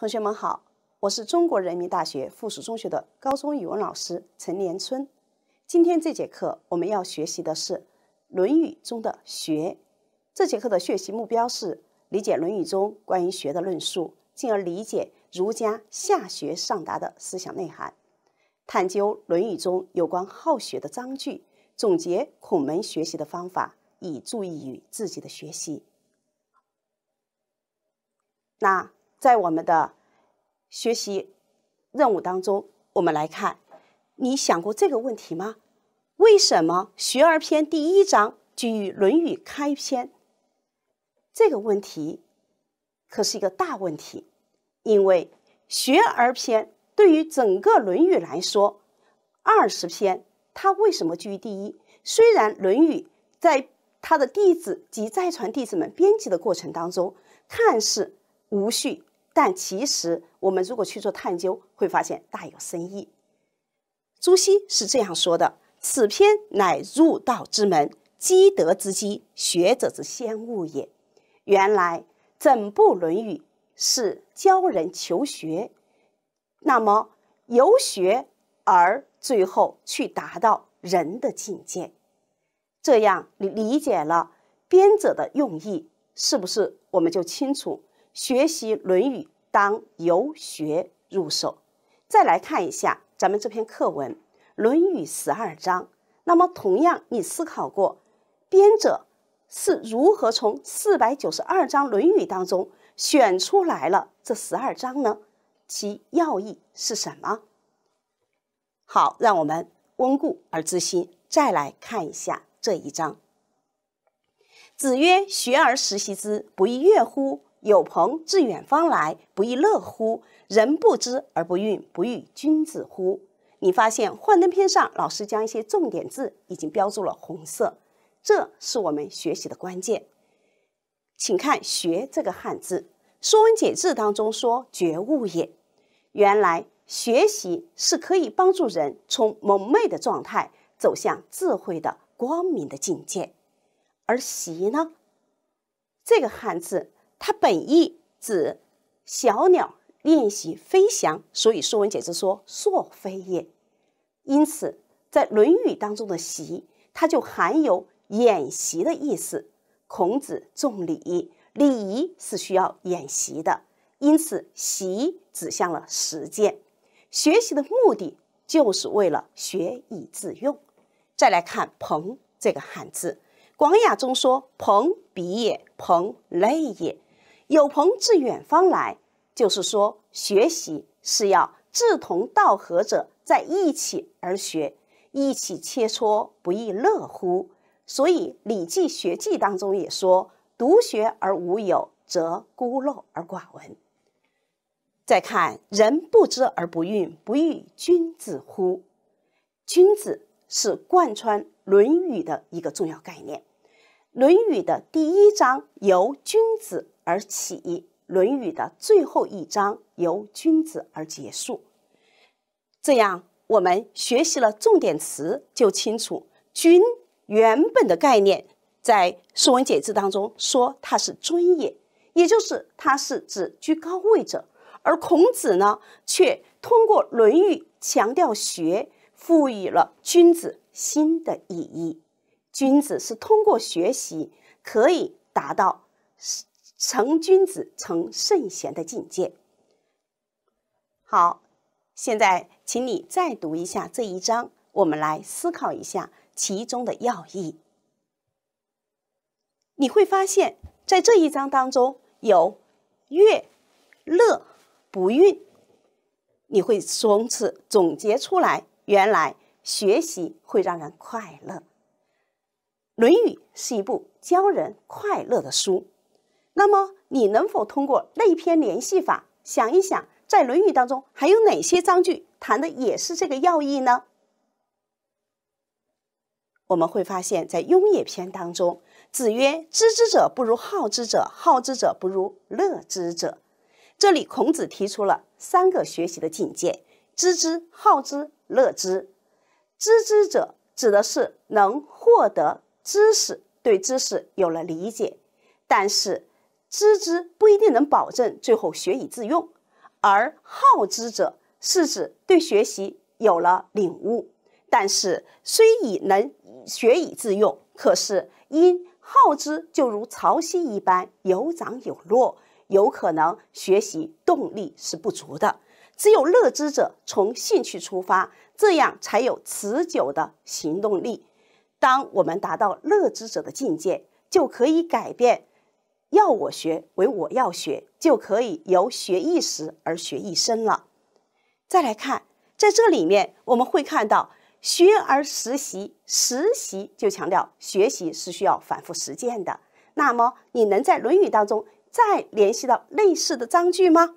同学们好，我是中国人民大学附属中学的高中语文老师陈连春。今天这节课我们要学习的是《论语》中的“学”。这节课的学习目标是理解《论语》中关于“学”的论述，进而理解儒家下学上达的思想内涵；探究《论语》中有关好学的章句，总结孔门学习的方法，以注意于自己的学习。那。在我们的学习任务当中，我们来看，你想过这个问题吗？为什么《学而篇》第一章居于《论语》开篇？这个问题可是一个大问题。因为《学而篇》对于整个《论语》来说，二十篇，它为什么居于第一？虽然《论语》在它的弟子及再传弟子们编辑的过程当中，看似无序。但其实，我们如果去做探究，会发现大有深意。朱熹是这样说的：“此篇乃入道之门，积德之基，学者之先物也。”原来整部《论语》是教人求学，那么由学而最后去达到人的境界。这样你理解了编者的用意，是不是我们就清楚？学习《论语》当由学入手，再来看一下咱们这篇课文《论语》十二章。那么，同样你思考过，编者是如何从四百九十二章《论语》当中选出来了这十二章呢？其要义是什么？好，让我们温故而知新，再来看一下这一章。子曰：“学而时习之，不亦说乎？”有朋自远方来，不亦乐乎？人不知而不愠，不亦君子乎？你发现幻灯片上老师将一些重点字已经标注了红色，这是我们学习的关键。请看“学”这个汉字，《说文解字》当中说：“觉悟也。”原来学习是可以帮助人从蒙昧的状态走向智慧的光明的境界。而“习”呢，这个汉字。它本意指小鸟练习飞翔，所以《说文解字》说“朔飞也”。因此，在《论语》当中的“习”，它就含有演习的意思。孔子重礼，礼仪是需要演习的，因此“习”指向了实践。学习的目的就是为了学以致用。再来看“朋”这个汉字，《广雅》中说：“朋，比也；朋，类也。”有朋自远方来，就是说学习是要志同道合者在一起而学，一起切磋，不亦乐乎？所以《礼记·学记》当中也说：“独学而无友，则孤陋而寡闻。”再看“人不知而不愠，不亦君子乎？”君子是贯穿《论语》的一个重要概念，《论语》的第一章由君子。而起，《论语》的最后一章由君子而结束。这样，我们学习了重点词，就清楚“君”原本的概念。在《说文解字》当中说，它是“尊也”，也就是它是指居高位者。而孔子呢，却通过《论语》强调学，赋予了君子新的意义。君子是通过学习可以达到。成君子、成圣贤的境界。好，现在请你再读一下这一章，我们来思考一下其中的要义。你会发现在这一章当中有“乐、乐”“不愠”，你会从此总结出来，原来学习会让人快乐。《论语》是一部教人快乐的书。那么，你能否通过那篇联系法想一想，在《论语》当中还有哪些章句谈的也是这个要义呢？我们会发现，在《雍也》篇当中，子曰：“知之者不如好之者，好之者不如乐之者。”这里，孔子提出了三个学习的境界：知之、好之、乐之。知之者指的是能获得知识，对知识有了理解，但是。知之不一定能保证最后学以致用，而好之者是指对学习有了领悟，但是虽已能学以致用，可是因好之就如潮汐一般有涨有落，有可能学习动力是不足的。只有乐之者从兴趣出发，这样才有持久的行动力。当我们达到乐之者的境界，就可以改变。要我学，为我要学，就可以由学一时而学一生了。再来看，在这里面我们会看到“学而时习”，“时习”就强调学习是需要反复实践的。那么，你能在《论语》当中再联系到类似的章句吗？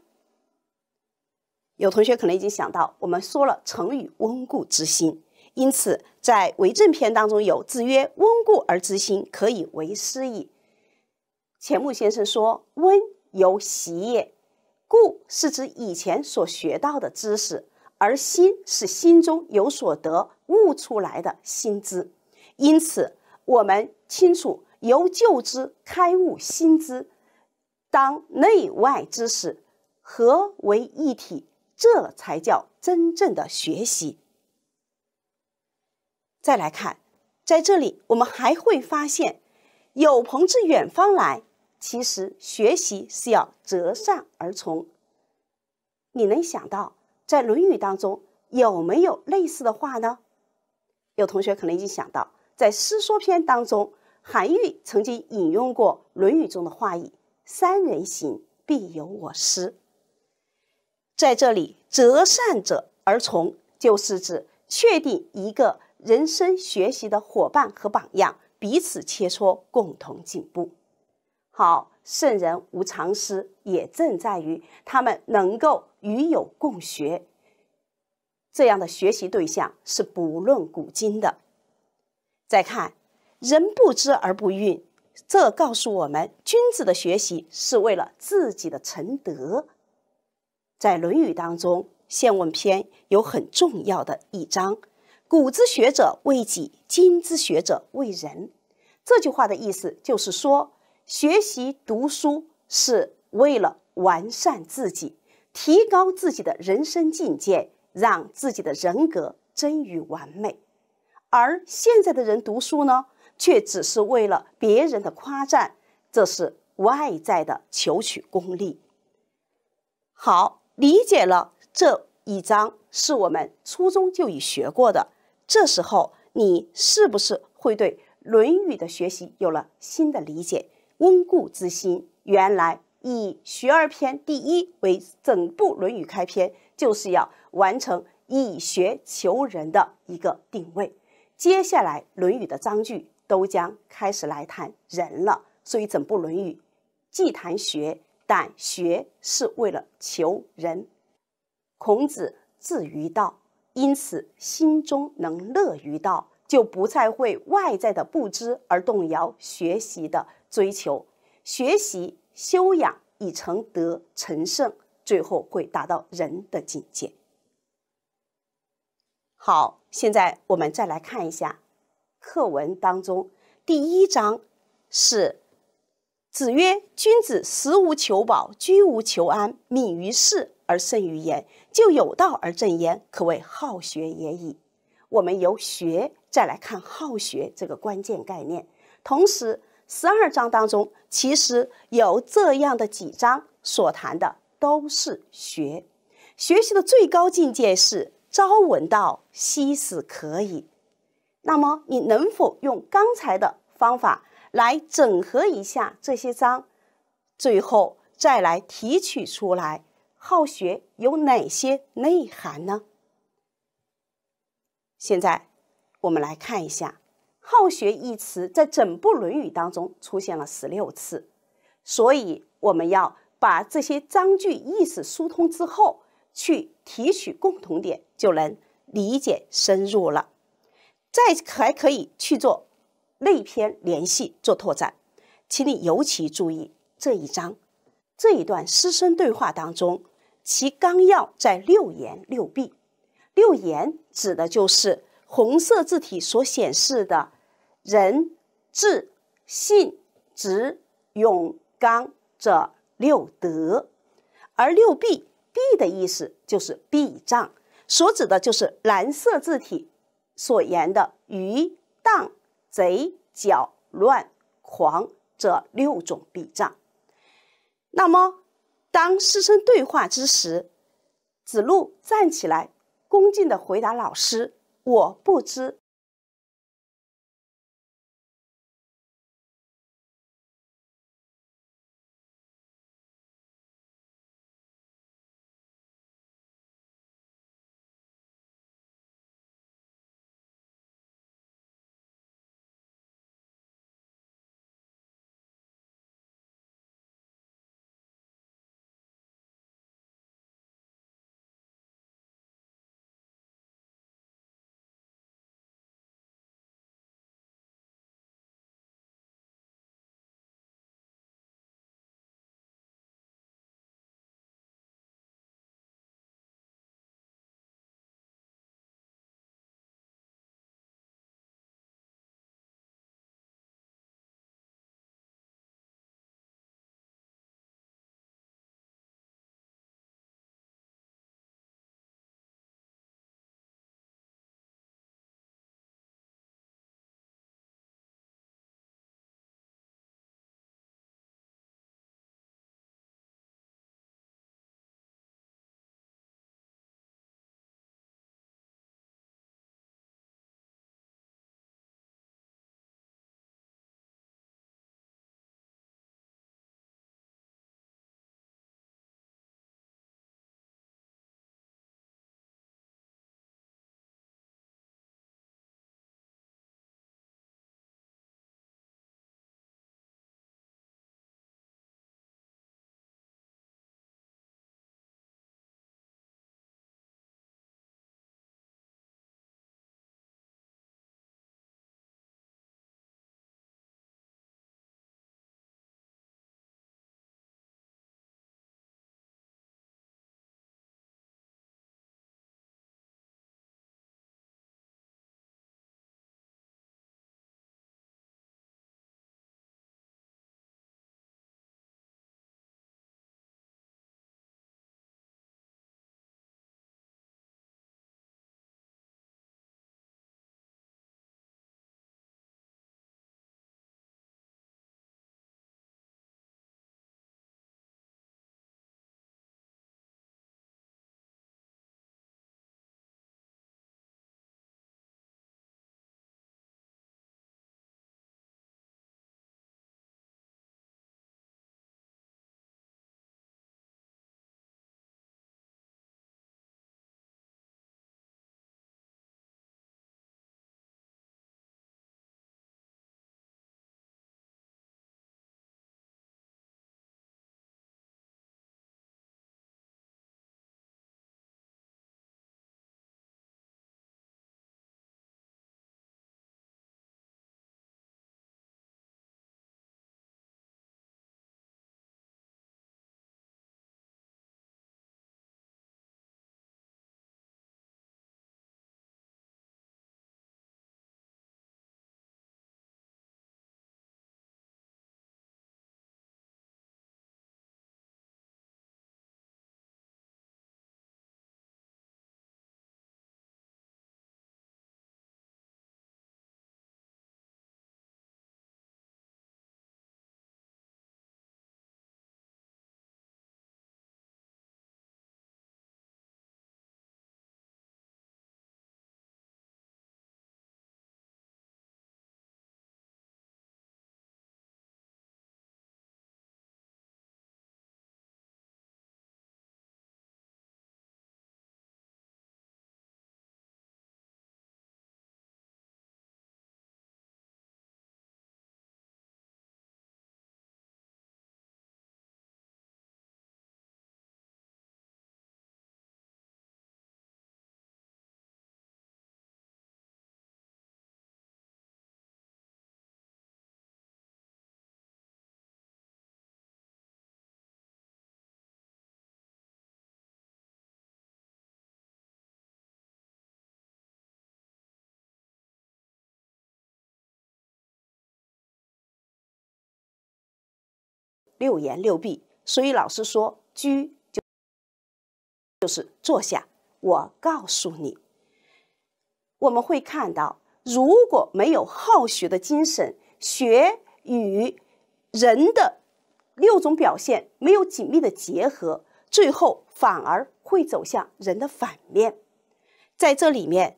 有同学可能已经想到，我们说了成语“温故知新”，因此在《为政》篇当中有“子曰：温故而知新，可以为师矣”。钱穆先生说：“温由习也，故是指以前所学到的知识；而新是心中有所得、悟出来的新知。因此，我们清楚由旧知开悟新知，当内外知识合为一体，这才叫真正的学习。再来看，在这里，我们还会发现，有朋自远方来。”其实学习是要择善而从。你能想到在《论语》当中有没有类似的话呢？有同学可能已经想到，在《诗说》篇当中，韩愈曾经引用过《论语》中的话：“语三人行，必有我师。”在这里，择善者而从，就是指确定一个人生学习的伙伴和榜样，彼此切磋，共同进步。好，圣人无常师，也正在于他们能够与友共学。这样的学习对象是不论古今的。再看“人不知而不愠”，这告诉我们，君子的学习是为了自己的成德。在《论语》当中，《宪问》篇有很重要的一章：“古之学者为己，今之学者为人。”这句话的意思就是说。学习读书是为了完善自己，提高自己的人生境界，让自己的人格臻于完美。而现在的人读书呢，却只是为了别人的夸赞，这是外在的求取功利。好，理解了这一章，是我们初中就已学过的。这时候，你是不是会对《论语》的学习有了新的理解？温故之心，原来以学而篇第一为整部《论语》开篇，就是要完成以学求人的一个定位。接下来，《论语》的章句都将开始来谈人了。所以，整部《论语》既谈学，但学是为了求人。孔子志于道，因此心中能乐于道，就不再会外在的不知而动摇学习的。追求学习修养，以成德成圣，最后会达到人的境界。好，现在我们再来看一下课文当中第一章是：“子曰：君子食无求饱，居无求安，敏于事而慎于言，就有道而正焉，可谓好学也已。”我们由学再来看“好学”这个关键概念，同时。十二章当中，其实有这样的几章所谈的都是学，学习的最高境界是朝闻道，夕死可矣。那么，你能否用刚才的方法来整合一下这些章，最后再来提取出来，好学有哪些内涵呢？现在我们来看一下。“好学”一词在整部《论语》当中出现了十六次，所以我们要把这些章句意思疏通之后，去提取共同点，就能理解深入了。再还可以去做内篇联系，做拓展。请你尤其注意这一章这一段师生对话当中，其纲要在六言六必。六言指的就是。红色字体所显示的仁、智、信、直、勇、刚这六德，而六必必的意思就是避障，所指的就是蓝色字体所言的愚、荡、贼、狡、乱、狂这六种避障。那么，当师生对话之时，子路站起来，恭敬的回答老师。我不知。六言六臂，所以老师说“居”就就是坐下。我告诉你，我们会看到，如果没有好学的精神，学与人的六种表现没有紧密的结合，最后反而会走向人的反面。在这里面，“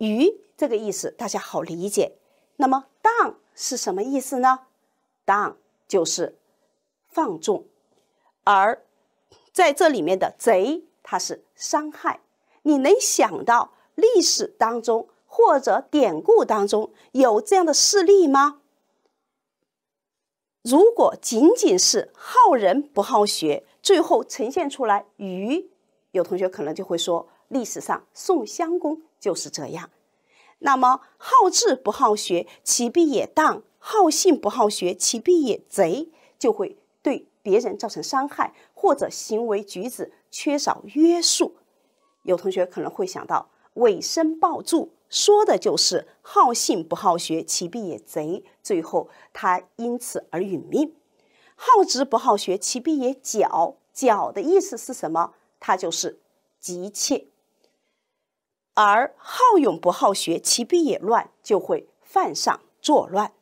于这个意思大家好理解。那么“当”是什么意思呢？“当”就是。放纵，而在这里面的贼，它是伤害。你能想到历史当中或者典故当中有这样的事例吗？如果仅仅是好人不好学，最后呈现出来愚，有同学可能就会说，历史上宋襄公就是这样。那么好智不好学，其必也荡；好信不好学，其必也贼，就会。别人造成伤害，或者行为举止缺少约束。有同学可能会想到“尾身抱柱”，说的就是“好信不好学，其必也贼”，最后他因此而殒命；“好直不好学，其必也狡”，“狡”的意思是什么？它就是急切。而“好勇不好学，其必也乱”，就会犯上作乱。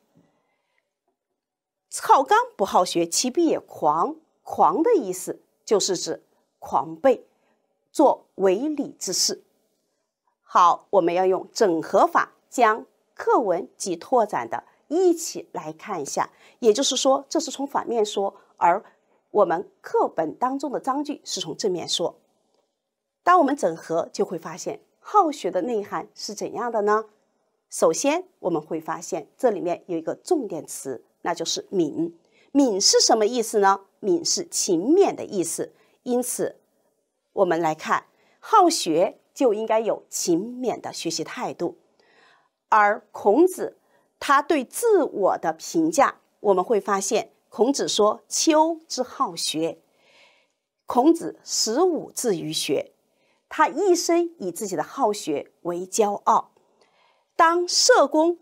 好刚不好学，其必也狂。狂的意思就是指狂悖，做违礼之事。好，我们要用整合法将课文及拓展的一起来看一下。也就是说，这是从反面说，而我们课本当中的章句是从正面说。当我们整合，就会发现好学的内涵是怎样的呢？首先，我们会发现这里面有一个重点词。那就是敏，敏是什么意思呢？敏是勤勉的意思。因此，我们来看，好学就应该有勤勉的学习态度。而孔子他对自我的评价，我们会发现，孔子说：“丘之好学。”孔子十五字于学，他一生以自己的好学为骄傲。当社公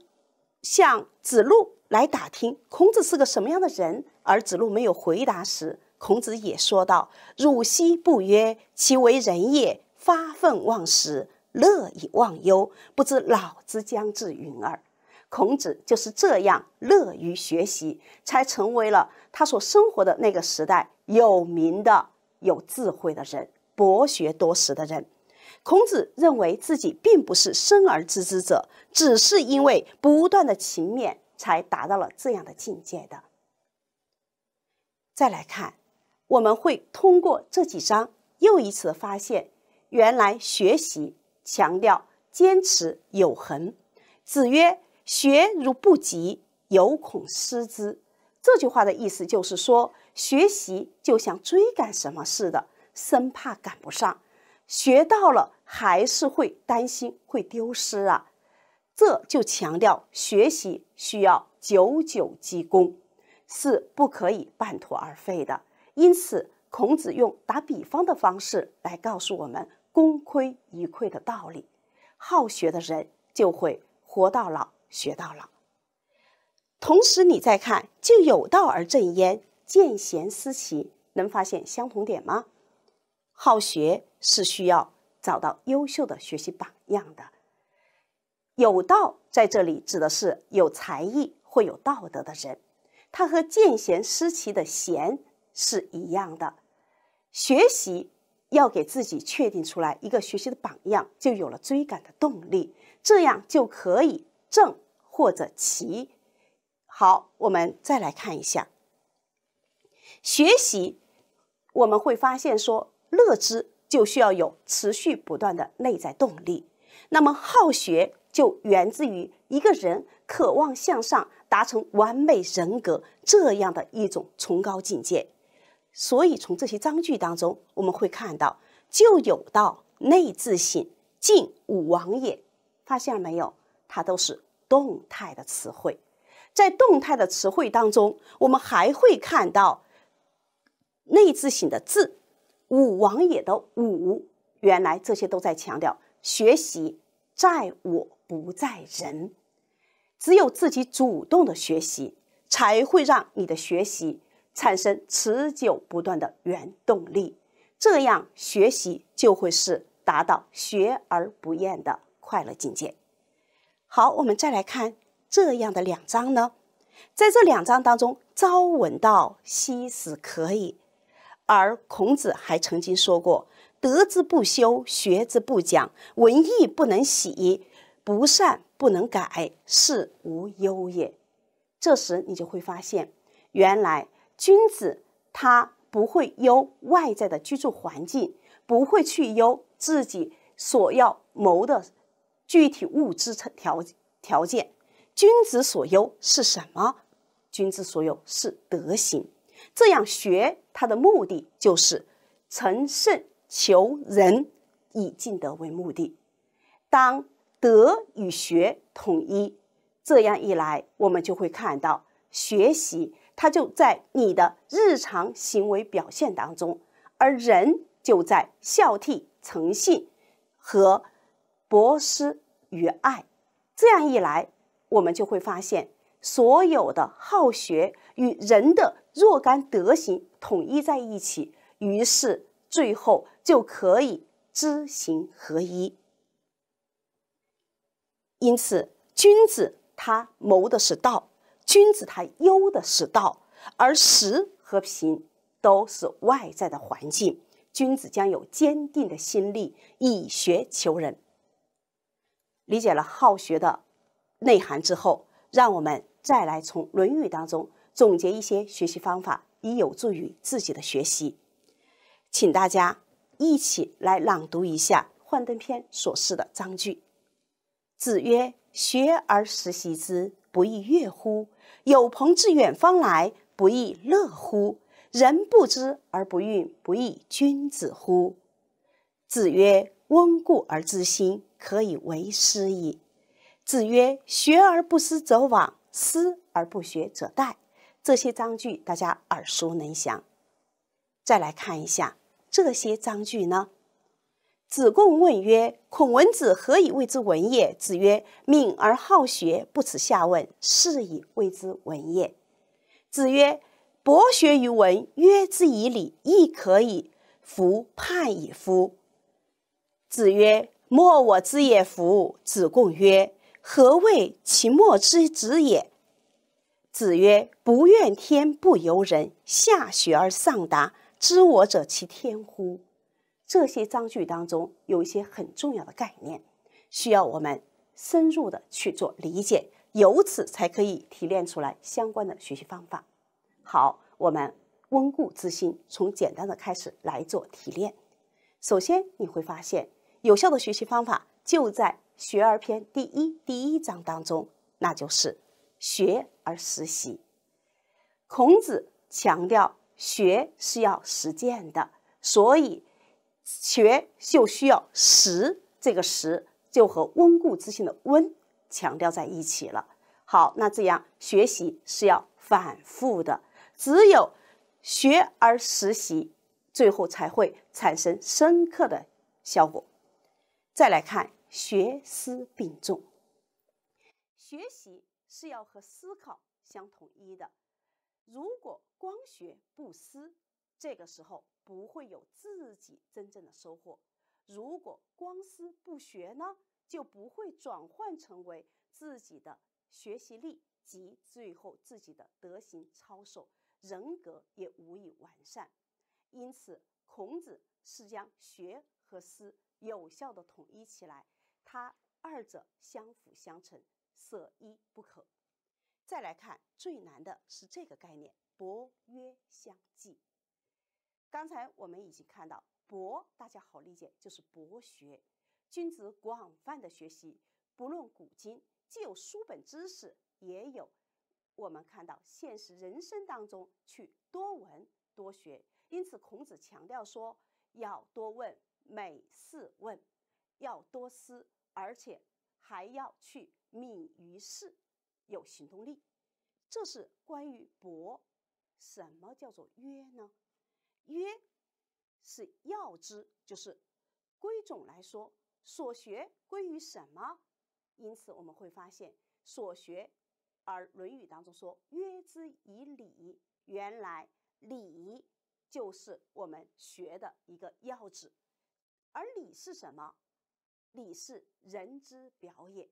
向子路。来打听孔子是个什么样的人，而子路没有回答时，孔子也说道：“汝昔不曰其为人也，发愤忘食，乐以忘忧，不知老之将至云儿。孔子就是这样乐于学习，才成为了他所生活的那个时代有名的、有智慧的人、博学多识的人。孔子认为自己并不是生而知之者，只是因为不断的勤勉。才达到了这样的境界的。再来看，我们会通过这几章又一次发现，原来学习强调坚持有恒。子曰：“学如不及，犹恐失之。”这句话的意思就是说，学习就像追赶什么似的，生怕赶不上，学到了还是会担心会丢失啊。这就强调学习需要久久积功，是不可以半途而废的。因此，孔子用打比方的方式来告诉我们“功亏一篑”的道理。好学的人就会活到老，学到老。同时，你再看“就有道而正焉，见贤思齐”，能发现相同点吗？好学是需要找到优秀的学习榜样的。有道在这里指的是有才艺或有道德的人，他和见贤思齐的贤是一样的。学习要给自己确定出来一个学习的榜样，就有了追赶的动力，这样就可以正或者齐。好，我们再来看一下学习，我们会发现说乐之就需要有持续不断的内在动力，那么好学。就源自于一个人渴望向上，达成完美人格这样的一种崇高境界。所以，从这些章句当中，我们会看到就有道，内自省，尽吾王也。发现了没有？它都是动态的词汇。在动态的词汇当中，我们还会看到内自省的“自”，吾王也的“吾”。原来这些都在强调学习在我。不在人，只有自己主动的学习，才会让你的学习产生持久不断的原动力。这样学习就会是达到学而不厌的快乐境界。好，我们再来看这样的两章呢，在这两章当中，“朝闻道，夕死可矣”，而孔子还曾经说过：“德之不修，学之不讲，文艺不能喜。”不善不能改，是无忧也。这时你就会发现，原来君子他不会忧外在的居住环境，不会去忧自己所要谋的具体物质条条件。君子所忧是什么？君子所忧是德行。这样学他的目的就是成圣，求仁，以进德为目的。当。德与学统一，这样一来，我们就会看到学习它就在你的日常行为表现当中，而人就在孝悌诚信和博施与爱。这样一来，我们就会发现所有的好学与人的若干德行统一在一起，于是最后就可以知行合一。因此，君子他谋的是道，君子他忧的是道，而实和平都是外在的环境。君子将有坚定的心力，以学求人。理解了好学的内涵之后，让我们再来从《论语》当中总结一些学习方法，以有助于自己的学习。请大家一起来朗读一下幻灯片所示的章句。子曰：“学而时习之，不亦说乎？有朋自远方来，不亦乐乎？人不知而不愠，不亦君子乎？”子曰：“温故而知新，可以为师矣。”子曰：“学而不思则罔，思而不学则殆。”这些章句大家耳熟能详。再来看一下这些章句呢。子贡问曰：“孔文子何以谓之文也？”子曰：“敏而好学，不耻下问，是以谓之文也。”子曰：“博学于文，约之以礼，亦可以服畔以夫。”子曰：“莫我之也夫。”子贡曰：“何谓其莫之子也？”子曰：“不怨天，不尤人，下学而上达，知我者其天乎？”这些章句当中有一些很重要的概念，需要我们深入的去做理解，由此才可以提炼出来相关的学习方法。好，我们温故知新，从简单的开始来做提炼。首先你会发现，有效的学习方法就在《学而篇》第一第一章当中，那就是“学而时习”。孔子强调学是要实践的，所以。学就需要识，这个识就和温故知新的温强调在一起了。好，那这样学习是要反复的，只有学而实习，最后才会产生深刻的效果。再来看学思并重，学习是要和思考相统一的，如果光学不思。这个时候不会有自己真正的收获。如果光思不学呢，就不会转换成为自己的学习力及最后自己的德行操守，人格也无以完善。因此，孔子是将学和思有效的统一起来，他二者相辅相成，舍一不可。再来看最难的是这个概念“博约相济”。刚才我们已经看到“博”，大家好理解，就是博学，君子广泛的学习，不论古今，既有书本知识，也有我们看到现实人生当中去多闻多学。因此，孔子强调说要多问，每事问；要多思，而且还要去敏于事，有行动力。这是关于“博”。什么叫做“约”呢？约是要之，就是归总来说，所学归于什么？因此我们会发现，所学。而《论语》当中说“约之以礼”，原来礼就是我们学的一个要旨。而礼是什么？礼是人之表也。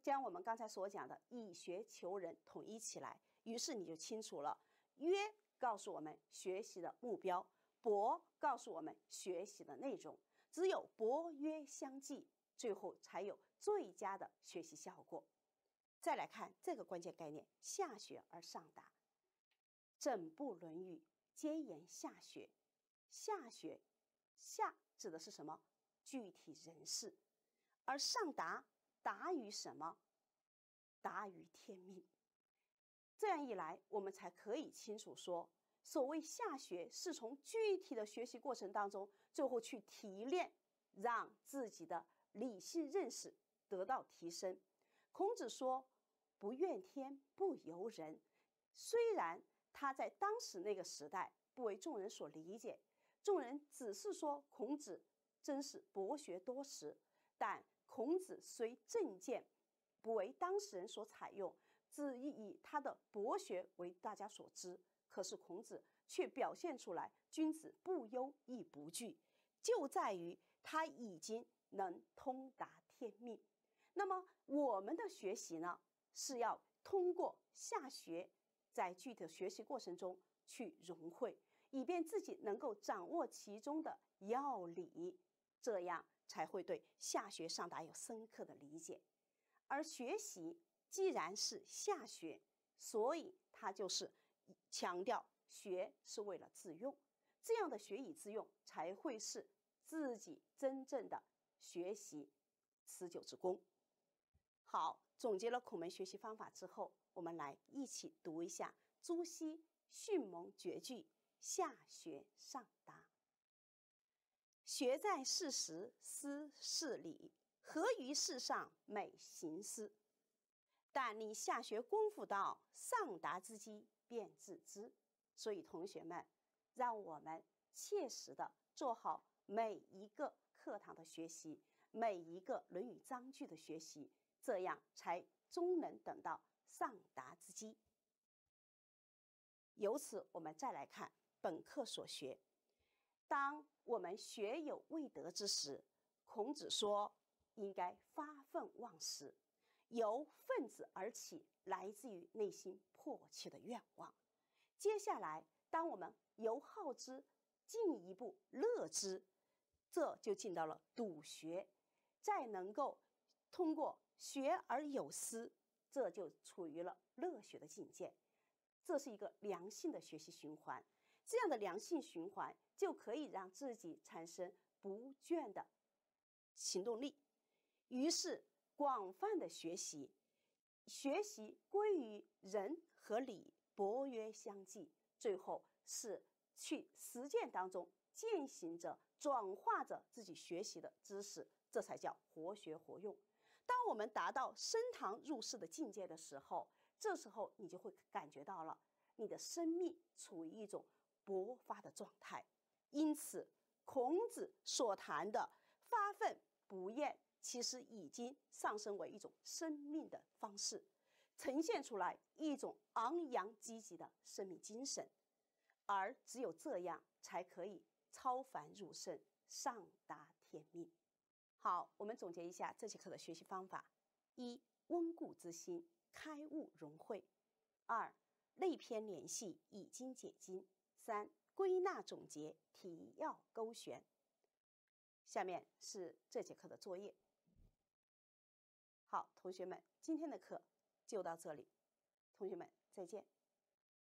将我们刚才所讲的以学求人统一起来，于是你就清楚了。约。告诉我们学习的目标，博告诉我们学习的内容，只有博约相济，最后才有最佳的学习效果。再来看这个关键概念：下学而上达。整部《论语》皆言下学，下学下指的是什么？具体人事，而上达达于什么？达于天命。这样一来，我们才可以清楚说，所谓下学是从具体的学习过程当中，最后去提炼，让自己的理性认识得到提升。孔子说：“不怨天，不尤人。”虽然他在当时那个时代不为众人所理解，众人只是说孔子真是博学多识。但孔子虽正见，不为当事人所采用。是以他的博学为大家所知，可是孔子却表现出来君子不忧亦不惧，就在于他已经能通达天命。那么我们的学习呢，是要通过下学，在具体学习过程中去融会，以便自己能够掌握其中的要理，这样才会对下学上达有深刻的理解，而学习。既然是下学，所以他就是强调学是为了自用，这样的学以致用才会是自己真正的学习持久之功。好，总结了孔门学习方法之后，我们来一起读一下朱熹《训蒙绝句》：“下学上达，学在事时；思是理，何于世上美行思。”但你下学功夫到上达之机便自知，所以同学们，让我们切实的做好每一个课堂的学习，每一个《论语》章句的学习，这样才终能等到上达之机。由此，我们再来看本课所学。当我们学有未得之时，孔子说，应该发愤忘食。由分子而起，来自于内心迫切的愿望。接下来，当我们由好之进一步乐之，这就进到了笃学，再能够通过学而有思，这就处于了乐学的境界。这是一个良性的学习循环，这样的良性循环就可以让自己产生不倦的行动力。于是。广泛的学习，学习归于仁和礼，博约相济，最后是去实践当中践行着、转化着自己学习的知识，这才叫活学活用。当我们达到升堂入室的境界的时候，这时候你就会感觉到了，你的生命处于一种勃发的状态。因此，孔子所谈的发愤不厌。其实已经上升为一种生命的方式，呈现出来一种昂扬积极的生命精神，而只有这样才可以超凡入圣，上达天命。好，我们总结一下这节课的学习方法：一、温故知新，开悟融会；二、内篇联系，以经解经；三、归纳总结，提要勾选。下面是这节课的作业。好，同学们，今天的课就到这里，同学们再见。